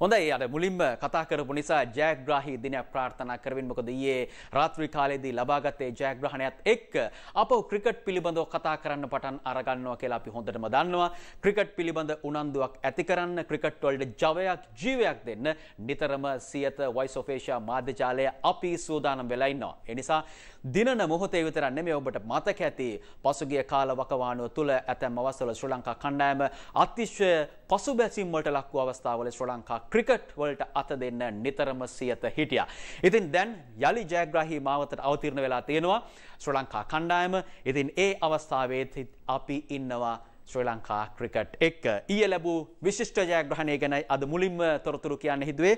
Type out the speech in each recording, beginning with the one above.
හොඳයි අර මුලින්ම කතා කරපු නිසා ජයග්‍රාහී දිනයක් ප්‍රාර්ථනා කරමින් මොකද ඊයේ රාත්‍රී කාලයේදී ලබාගත්තේ ජයග්‍රහණයත් එක්ක අපව ක්‍රිකට් පිළිබඳව කතා කරන්න පටන් අරගන්නවා කියලා අපි හොඳටම දන්නවා. ක්‍රිකට් පිළිබඳ උනන්දුවක් ඇති කරන්න ක්‍රිකට් වලට ජවයක් ජීවයක් දෙන්න නිතරම සියත වයිස් ඔෆ් ඒෂියා මාධ්‍ය ජාලය අපි සූදානම් වෙලා ඉන්නවා. ඒ නිසා දිනන මොහොතේ විතරක් නෙමෙයි ඔබට මතක ඇති පසුගිය කාල වකවානුව තුල ඇතැම් අවස්ථාවල ශ්‍රී ලංකා කණ්ඩායම අතිශය පසුබැසීම් වලට ලක් වූ අවස්ථාවල ශ්‍රී ලංකා ක්‍රිකට් වලට අත දෙන්න නිතරම සියත හිටියා. ඉතින් දැන් යලි ජයග්‍රාහී මාවතට අවතීර්ණ වෙලා තියෙනවා ශ්‍රී ලංකා කණ්ඩායම. ඉතින් ඒ අවස්ථාවේදී අපි ඉන්නවා ශ්‍රී ලංකා ක්‍රිකට් එක්ක ඊය ලැබූ විශිෂ්ට ජයග්‍රහණය ගැන අද මුලින්ම තොරතුරු කියන්න හිදුවේ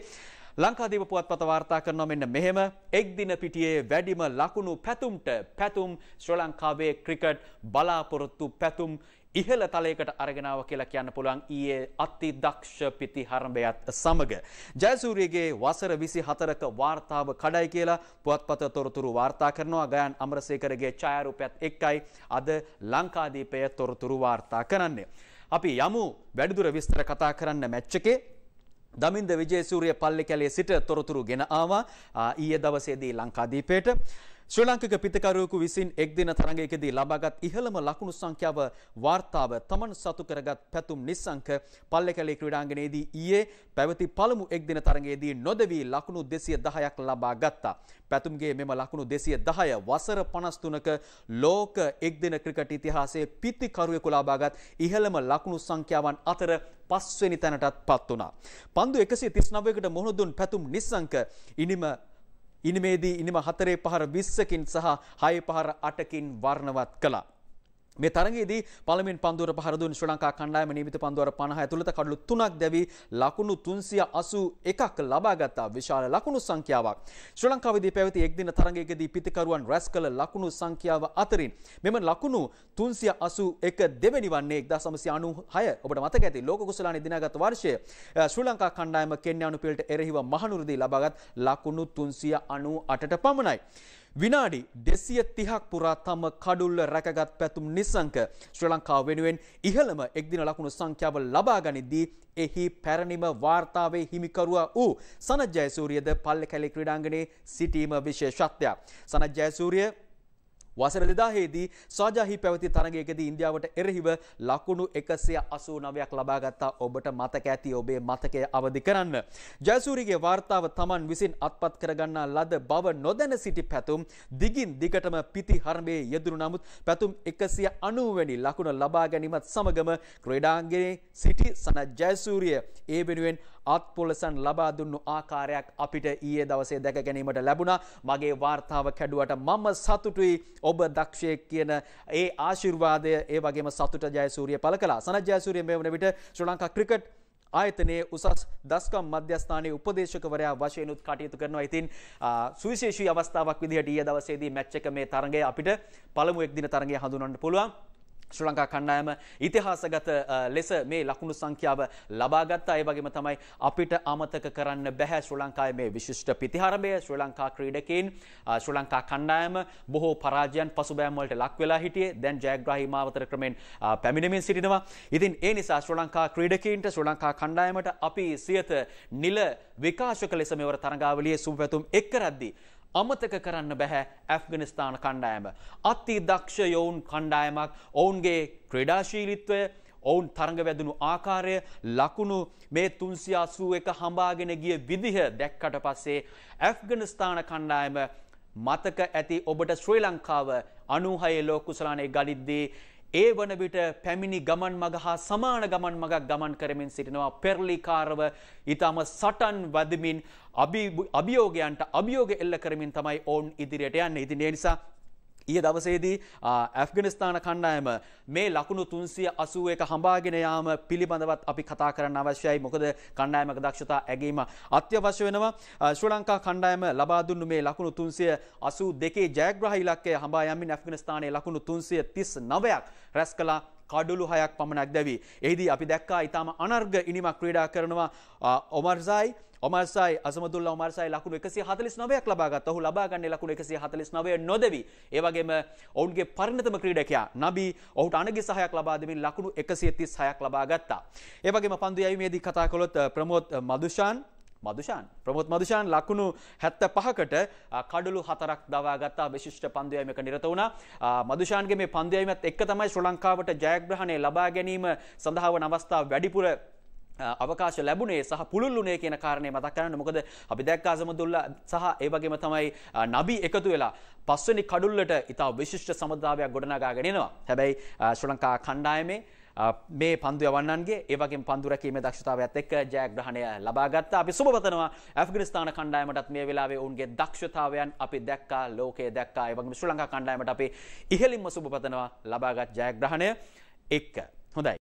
ලංකාදීප පුවත්පත වාර්තා කරනවා මෙන්න මෙහෙම එක් දින පිටියේ වැඩිම ලකුණු පැතුම්ට පැතුම් ශ්‍රී ලංකාවේ ක්‍රිකට් බලාපොරොත්තු පැතුම් ඉහළ තලයකට අරගෙනාව කියලා කියන්න පුළුවන් ඊයේ අති දක්ෂ පිති හරඹයත් සමග. ජයසූරියගේ වසර විසි හතරක වාර්තාව කඩයි කියලා පුවත්පත තොරතුරු වාර්තා කරනවා ගයන් අමරසේකරගේ ඡායරූපයත් එක්කයි අද ලංකාදීපය තොරතුරු වාර්තා කරන්නේ. අපි යමු වැඩිදුර විස්තර කතා කරන්න මැච් එකේ දමින්ද විජේසූරිය පල්ලි කැලේ සිට තොරතුරු ගෙන ආවා ඊයේ දවසේදී ලංකාදීපයට ශ්‍රී ලාංකික පිතකරුවෙකු විසින් එක් දින තරඟයකදී ලබාගත් ඉහළම ලකුණු සංඛ්‍යාව වාර්තාව තමන් සතු කරගත් පැතුම් නිස්සංක පල්ලෙකැලේ ක්‍රීඩාංගණයේදී ඊයේ පැවති පළමු එක් දින තරඟයේදී නොදවී ලකුණු 210ක් ලබා ගත්තා. පැතුම්ගේ මෙම ලකුණු 210 වසර 53ක ලෝක එක් දින ක්‍රිකට් ඉතිහාසයේ පිතිකරුවෙකු ලබාගත් ඉහළම ලකුණු සංඛ්‍යාවන් අතර පස්වෙනි තැනටත් පත් වුණා. පන්දු 139කට මුහුණ දුන් පැතුම් නිස්සංක ඉනිම ඉනිමේදී ඉනිම 4 පහර 20කින් සහ 6 පහර 8කින් වර්ණවත් කළා. මේ තරගයේදී පළමුවෙන් පන්දුවර පහර දුන් ශ්‍රී ලංකා කණ්ඩායම නියමිත පන්දුවර 50 ඇතුළත කඩලු 3ක් දැවි ලකුණු 381ක් ලබා ගත්තා විශාල ලකුණු සංඛ්‍යාවක් ශ්‍රී ලංකාවේදී පැවති එක් දින තරගයකදී පිතිකරුවන් රැස් කළ ලකුණු සංඛ්‍යාව අතරින් මෙම ලකුණු 381 දෙවෙනි වන්නේ 1996 ඔබට මතක ඇති ලෝක කුසලානේ දිනාගත් වර්ෂය ශ්‍රී ලංකා කණ්ඩායම කෙන්යානු පිළට එරෙහිව මහනුරුදී ලබාගත් ලකුණු 398ට පමණයි විනාඩි දෙසිය තිහක් පුරා තම කඩුල්ල රැකගත් පැතුම් නිසංක ශ්‍රී ලංකාව වෙනුවෙන් ඉහළම එක්දින ලකුණු සංඛ්‍යාව ලබා ගනිද්දී එහි පැරණිම වාර්තාවේ හිමිකරුවා වූ සනත් ජයසූරියද පල්ලෙකැලේ ක්‍රීඩාංගණයේ සිටීම විශේෂත්වයක්. සනත් ජයසූරිය වසර 2000 දී සාජාහි පැවති තරගයකදී ඉන්දියාවට එරෙහිව ලකුණු 189ක් ලබාගත්තා ඔබට මතක ඇති ඔබේ මතකය අවදි කරන්න. ජයසූරිගේ වාර්තාව Taman විසින් අත්පත් කරගන්නා ලද බව නොදැන සිටි පැතුම් දිගින් දිගටම පිති හරඹේ යෙදුණු නමුත් පැතුම් 190 වැනි ලකුණ ලබා ගැනීමත් සමගම ක්‍රීඩාංගණයේ සිටි සනත් ජයසූරිය ඒ වෙනුවෙන් අත්පොලසන් ලබා දුන්නු ආකාරයක් අපිට ඊයේ දවසේ දැක ගැනීමට ලැබුණා. මගේ වාර්තාව කැඩුවට මම සතුටුයි. ඔබ දක්ෂයෙක් කියන ඒ ආශිර්වාදය ඒ වගේම සතුට ජයසූරිය පළ කළා. සනත් ජයසූරිය මේ වන විට ශ්‍රී ලංකා ක්‍රිකට් ආයතනයේ උසස් දස්කම් මධ්‍යස්ථානයේ උපදේශකවරයා වශයෙන් උත් කටයුතු කරනවා. ඉතින් සුවිශේෂී අවස්ථාවක් විදිහට ඊයේ දවසේදී මැච් එක මේ තරඟය අපිට පළමු එක් දින තරඟය හඳුනන්න පුළුවන්. ශ්‍ර ලංකා කණ්ඩායම ඉතිහාසගත ලෙස මේ ලකුණු සංඛ්‍යාව ලබාගත්තා. ඒ වගේම තමයි අපිට අමතක කරන්න බැහැ ශ්‍රී ලංකාවේ මේ විශිෂ්ට ප්‍රතිහාරමය ශ්‍රී ලංකා ක්‍රීඩකයන් ශ්‍රී ලංකා කණ්ඩායම බොහෝ පරාජයන් පසුබෑම් වලට ලක් වෙලා හිටියේ. දැන් ජයග්‍රාහී මාවතර ක්‍රමෙන් පැමිණෙමින් සිටිනවා. ඉතින් ඒ නිසා ශ්‍රී ලංකා ක්‍රීඩකයන්ට ශ්‍රී ලංකා කණ්ඩායමට අපි සියත නිල විකාශක ලෙස මෙවර තරඟාවලියේ සුබ පැතුම් එක් කරද්දී අමතක කරන්න බැහැ ඇෆ්ගනිස්ථාන කණ්ඩායම. අත්ති දක්ෂ යොවුන් කණ්ඩායමක් ඔවුන්ගේ ක්‍රඩාශීලිත්වය ඔවුන් තරඟ වැදනු ආකාරය ලකුණු මේ තුන්සියාසූ එක හඹාගෙන ගිය විදිහ දැක්කට පස්සේ ඇෆ්ගනිස්ථාන කණ්ඩායම මතක ඇති ඔබට ශ්‍රී ලංකාව අනුහයේ ලෝකුසලානේ ගලිද්දී ඒ වන විට පැමිණි ගමන් මග හා සමාන ගමන් මගක් ගමන් කරමින් සිටිනවා පෙරලිකාරව ඊටම සටන් වදමින් අභියෝගයන්ට අභියෝග එල්ල කරමින් තමයි ඔවුන් ඉදිරියට යන්නේ. ඉතින් ඒ නිසා ඊය දවසේදී ඇෆ්ගනිස්ථාන කණ්ඩායම මේ ලකුණු තුන්සිය අසුව එක හඹාගෙන යාම පිළිබඳවත් අපි කතා කරන්න අවශ්‍යයි මොකද කණ්ඩායමක දක්ෂතා ඇගීම අත්‍යවශ්‍ය වෙනවා ශ්‍රී ලංකා කණ්ඩායම ලබා දුන්නු මේ ලකුණු තුන්සිය අසූ දෙකේ ජයග්‍රහ ඉලක්කය හඹා යමින් ඇෆ්ගනිස්ථානයේ ලකුණු තුන්සිය තිස් නවයක් රැස් කළා කඩුළු හයක් පමණක් දැවී. එහිදී අපි දැක්කා ඉතාම අනර්ග ඉනිමක් ක්‍රීඩා කරනවා ඔමර්සයි ඔමර්සයි අසමදුල්ලා ඔමර්සයි ලකුණු 149ක් ලබා ගත්තා. ඔහු ලබා ගන්නේ ලකුණු 149 නොදෙවි. ඒ වගේම ඔවුන්ගේ පරිණතම ක්‍රීඩකයා නබි ඔහුට අනගේ සහයක් ලබා දෙමින් ලකුණු 136ක් ලබා ගත්තා. ඒ වගේම පන්දු යැවීමේදී කතා කළොත් ප්‍රමෝද් මදුෂාන් මදුෂාන් ප්‍රමුත් මදුෂාන් ලකුණු හැත්ත පහකට කඩලු හතරක් දවාගත්තා විශිෂ්ට පන්දයමක නිරත වුණ මදුෂාන්ගේ මේ පන්දයමත් එක් තමයි ශ්‍ර ලංකාවට ජයග්‍රහණය ලබා ගැනීම සඳහාව නවස්ථාව වැඩිපුර අවකාශ ලැබුණේ සහ පුළුල්ලුනේ කියන කාරණය මතක් කරන්න මොකද අපි දැක්කා සමදුල්ලා සහ ඒ වගේම තමයි නබි එකතු වෙලා පස්වෙනි කඩුල්ලට ඉතා විශිෂ්ට සමුදායක් ගොඩනගාගෙන එනවා. හැබැයි ශ්‍රී ලංකා කණ්ඩායමේ මේ පන්දු යවන්නන්ගේ ඒවගේ පන්දුරැකීම දක්ෂතාවත් එක් ජයග්‍රහණය ලබාගත්ත අපි සුබතනවා ඇෆගනිස්ථාන කණ්ඩායමටත් මේ වෙලාවේ ඔුන්ගේ දක්ෂතාවයන් අපි දැක්කා ලෝකයේ දැක්කා ඒවගේ ශ්‍රලංකා කණ්ඩායමට අපි ඉහලින්ම සුබපතනවා ලබාගත් ජයග්‍රහණය එක්ක හොඳයි.